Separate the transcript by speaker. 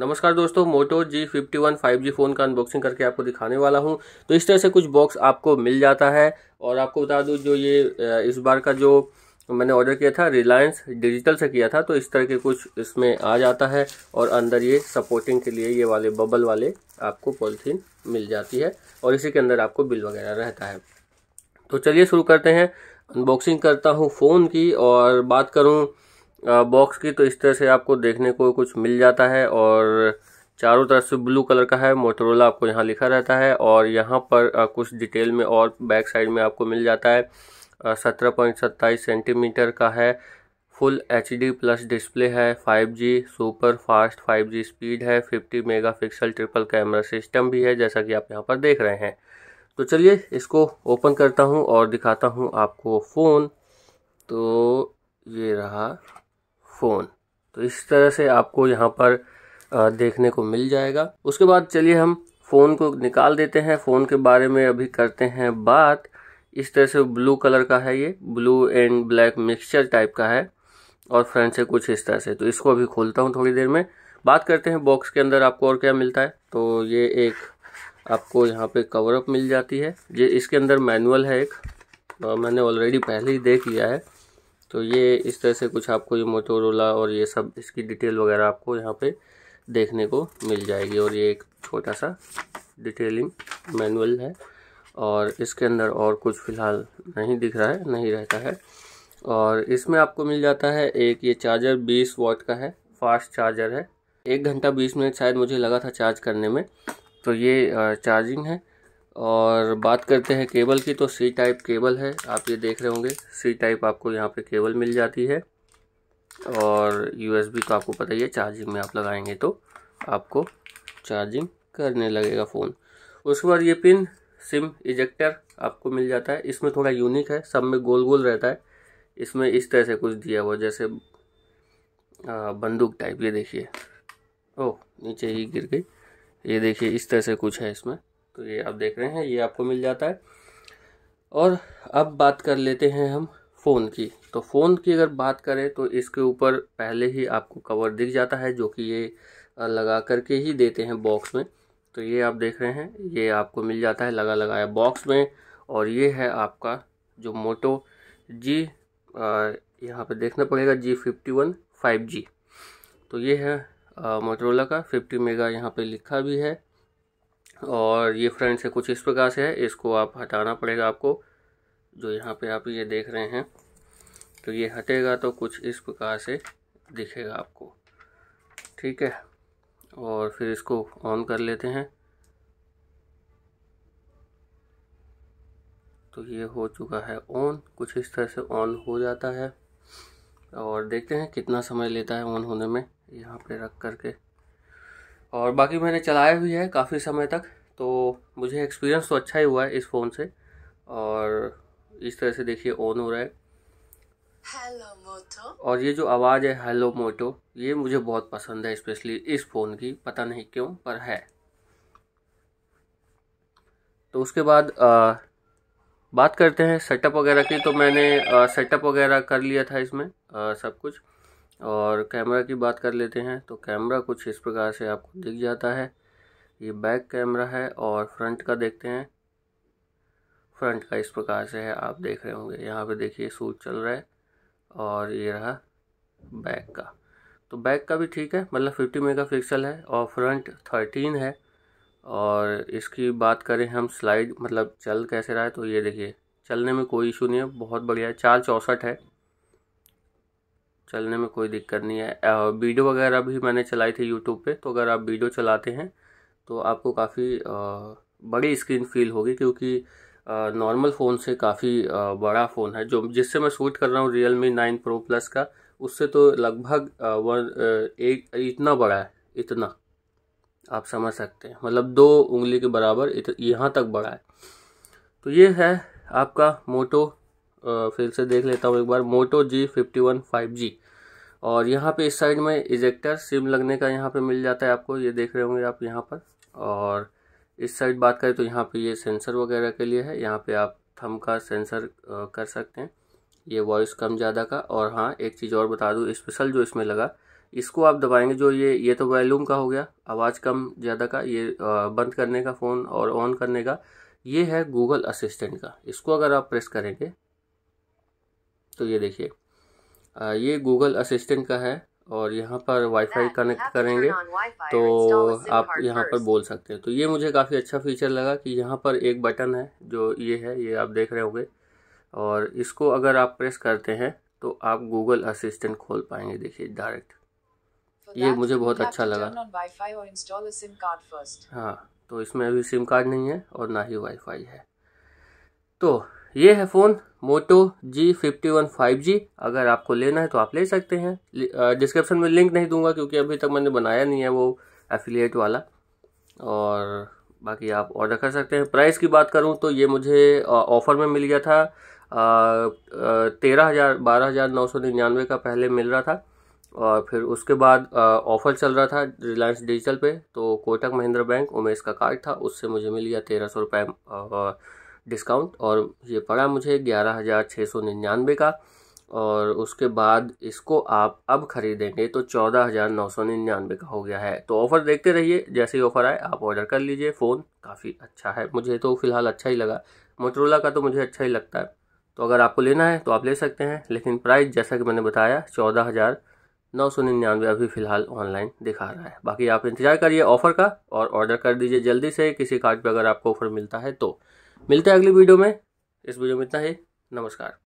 Speaker 1: नमस्कार दोस्तों Moto G fifty one five G phone का अनबॉक्सिंग करके आपको दिखाने वाला हूं तो इस तरह से कुछ बॉक्स आपको मिल जाता है और आपको बता दूं जो ये इस बार का जो मैंने ऑर्डर किया था रिलायंस डिजिटल से किया था तो इस तरह के कुछ इसमें आ जाता है और अंदर ये सपोर्टिंग के लिए ये वाले बबल वाले आपको पॉलिथीन मिल जाती है और इसी के अंदर आपको बिल वगैरह रहता है तो चलिए शुरू करते हैं अनबॉक्सिंग करता हूँ फ़ोन की और बात करूँ बॉक्स की तो इस तरह से आपको देखने को कुछ मिल जाता है और चारों तरफ से ब्लू कलर का है मोटरोला आपको यहाँ लिखा रहता है और यहाँ पर कुछ डिटेल में और बैक साइड में आपको मिल जाता है सत्रह पॉइंट सत्ताईस सेंटीमीटर का है full H D plus display है 5G super fast 5G speed है 50 मेगापिक्सल ट्रिपल कैमरा सिस्टम भी है जैसा कि आप यहाँ पर देख रहे हैं तो चलिए इसको ओपन करता हूँ और दिखाता हूँ आपको फ़ोन तो ये रहा फ़ोन तो इस तरह से आपको यहाँ पर देखने को मिल जाएगा उसके बाद चलिए हम फ़ोन को निकाल देते हैं फ़ोन के बारे में अभी करते हैं बात इस तरह से ब्लू कलर का है ये blue and black mixture type का है और फ्रंट से कुछ इस तरह से तो इसको अभी खोलता हूँ थोड़ी देर में बात करते हैं बॉक्स के अंदर आपको और क्या मिलता है तो ये एक आपको यहाँ पे कवर अप मिल जाती है ये इसके अंदर मैनुअल है एक मैंने ऑलरेडी पहले ही देख लिया है तो ये इस तरह से कुछ आपको ये मोटोरोला और ये सब इसकी डिटेल वगैरह आपको यहाँ पे देखने को मिल जाएगी और ये एक छोटा सा डिटेलिंग मैनुअल है और इसके अंदर और कुछ फ़िलहाल नहीं दिख रहा है नहीं रहता है और इसमें आपको मिल जाता है एक ये चार्जर 20 वॉट का है फास्ट चार्जर है एक घंटा 20 मिनट शायद मुझे लगा था चार्ज करने में तो ये चार्जिंग है और बात करते हैं केबल की तो सी टाइप केबल है आप ये देख रहे होंगे सी टाइप आपको यहाँ पे केबल मिल जाती है और यूएसबी तो आपको पता ही है चार्जिंग में आप लगाएंगे तो आपको चार्जिंग करने लगेगा फ़ोन उसके बाद ये पिन सिम इजेक्टर आपको मिल जाता है इसमें थोड़ा यूनिक है सब में गोल गोल रहता है इसमें इस तरह से कुछ दिया हुआ जैसे बंदूक टाइप ये देखिए ओह नीचे ही गिर गई ये देखिए इस तरह से कुछ है इसमें तो ये आप देख रहे हैं ये आपको मिल जाता है और अब बात कर लेते हैं हम फ़ोन की तो फ़ोन की अगर बात करें तो इसके ऊपर पहले ही आपको कवर दिख जाता है जो कि ये लगा करके ही देते हैं बॉक्स में तो ये आप देख रहे हैं ये आपको मिल जाता है लगा लगाया बॉक्स में और ये है आपका जो मोटो जी यहाँ पर देखना पड़ेगा G fifty one five G तो ये है मोटरोला का फिफ्टी मेगा यहाँ पे लिखा भी है और ये फ्रंट से कुछ इस प्रकार से है इसको आप हटाना पड़ेगा आपको जो यहाँ पे आप ये देख रहे हैं तो ये हटेगा तो कुछ इस प्रकार से दिखेगा आपको ठीक है और फिर इसको ऑन कर लेते हैं तो ये हो चुका है ऑन कुछ इस तरह से ऑन हो जाता है और देखते हैं कितना समय लेता है ऑन होने में यहाँ पे रख करके और बाकी मैंने चलाया भी है काफ़ी समय तक तो मुझे एक्सपीरियंस तो अच्छा ही हुआ है इस फ़ोन से और इस तरह से देखिए ऑन हो रहा है और ये जो आवाज़ है हेलो मोटो ये मुझे बहुत पसंद है स्पेशली इस फ़ोन की पता नहीं क्यों पर है तो उसके बाद आ, बात करते हैं सेटअप वगैरह की तो मैंने सेटअप वगैरह कर लिया था इसमें आ, सब कुछ और कैमरा की बात कर लेते हैं तो कैमरा कुछ इस प्रकार से आपको दिख जाता है ये बैक कैमरा है और फ्रंट का देखते हैं फ्रंट का इस प्रकार से है आप देख रहे होंगे यहाँ पे देखिए सूट चल रहा है और ये रहा बैक का तो बैक का भी ठीक है मतलब 50 मेगापिक्सल है और फ्रंट 13 है और इसकी बात करें हम स्लाइड मतलब चल कैसे रहा है तो ये देखिए चलने में कोई इशू नहीं है बहुत बढ़िया है चार चौंसठ है चलने में कोई दिक्कत नहीं है वीडियो वगैरह भी मैंने चलाई थी यूट्यूब पे तो अगर आप वीडियो चलाते हैं तो आपको काफ़ी बड़ी स्क्रीन फील होगी क्योंकि नॉर्मल फ़ोन से काफ़ी बड़ा फ़ोन है जो जिससे मैं शूट कर रहा हूँ Realme nine pro plus का उससे तो लगभग वन एक इतना बड़ा है इतना आप समझ सकते हैं मतलब दो उंगली के बराबर यहाँ तक बड़ा है तो ये है आपका मोटो फिर से देख लेता हूँ एक बार Moto G fifty one five G और यहाँ पे इस साइड में इजेक्टर सिम लगने का यहाँ पे मिल जाता है आपको ये देख रहे होंगे आप यहाँ पर और इस साइड बात करें तो यहाँ पे ये सेंसर वगैरह के लिए है यहाँ पे आप थम का सेंसर कर सकते हैं ये वॉइस कम ज़्यादा का और हाँ एक चीज़ और बता दूँ स्पेशल जो इसमें लगा इसको आप दबाएंगे जो ये ये तो वॉल्यूम का हो गया आवाज़ कम ज़्यादा का ये बंद करने का फ़ोन और ऑन करने का ये है गूगल असिस्टेंट का इसको अगर आप प्रेस करेंगे तो ये देखिए ये गूगल असिस्टेंट का है और यहाँ पर वाईफाई कनेक्ट करेंगे तो आप यहाँ पर बोल सकते हैं तो ये मुझे काफ़ी अच्छा फीचर लगा कि यहाँ पर एक बटन है जो ये है ये आप देख रहे होंगे और इसको अगर आप प्रेस करते हैं तो आप गूगल असिस्टेंट खोल पाएंगे देखिए डायरेक्ट ये मुझे बहुत अच्छा लगा हाँ तो इसमें अभी सिम कार्ड नहीं है और ना ही वाईफाई है तो ये है phone Moto G fifty one five G अगर आपको लेना है तो आप ले सकते हैं डिस्क्रिप्शन में लिंक नहीं दूंगा क्योंकि अभी तक मैंने बनाया नहीं है वो एफिलिएट वाला और बाकी आप ऑर्डर कर सकते हैं प्राइस की बात करूं तो ये मुझे ऑफ़र में मिल गया था तेरह हज़ार बारह हज़ार नौ सौ निन्यानवे का पहले मिल रहा था और फिर उसके बाद ऑफ़र चल रहा था रिलायंस डिजिटल पे तो कोटक महिंद्रा बैंक उमेश का कार्ड था उससे मुझे मिल गया तेरह सौ रुपये डिस्काउंट और ये पड़ा मुझे ग्यारह हज़ार छः सौ निन्यानवे का और उसके बाद इसको आप अब खरीदेंगे तो चौदह हज़ार नौ सौ निन्यानवे का हो गया है तो ऑफ़र देखते रहिए जैसे ही ऑफ़र आए आप ऑर्डर कर लीजिए फ़ोन काफ़ी अच्छा है मुझे तो फ़िलहाल अच्छा ही लगा मोटरोला का तो मुझे अच्छा ही लगता है तो अगर आपको लेना है तो आप ले सकते हैं लेकिन प्राइस जैसा कि मैंने बताया चौदह हज़ार नौ सौ निन्यानवे अभी फ़िलहाल ऑनलाइन दिखा रहा है बाकी आप इंतज़ार करिए ऑफ़र का और ऑर्डर कर दीजिए जल्दी से किसी कार्ड पर अगर आपको ऑफ़र मिलता है तो मिलते हैं अगली वीडियो में इस वीडियो में इतना ही नमस्कार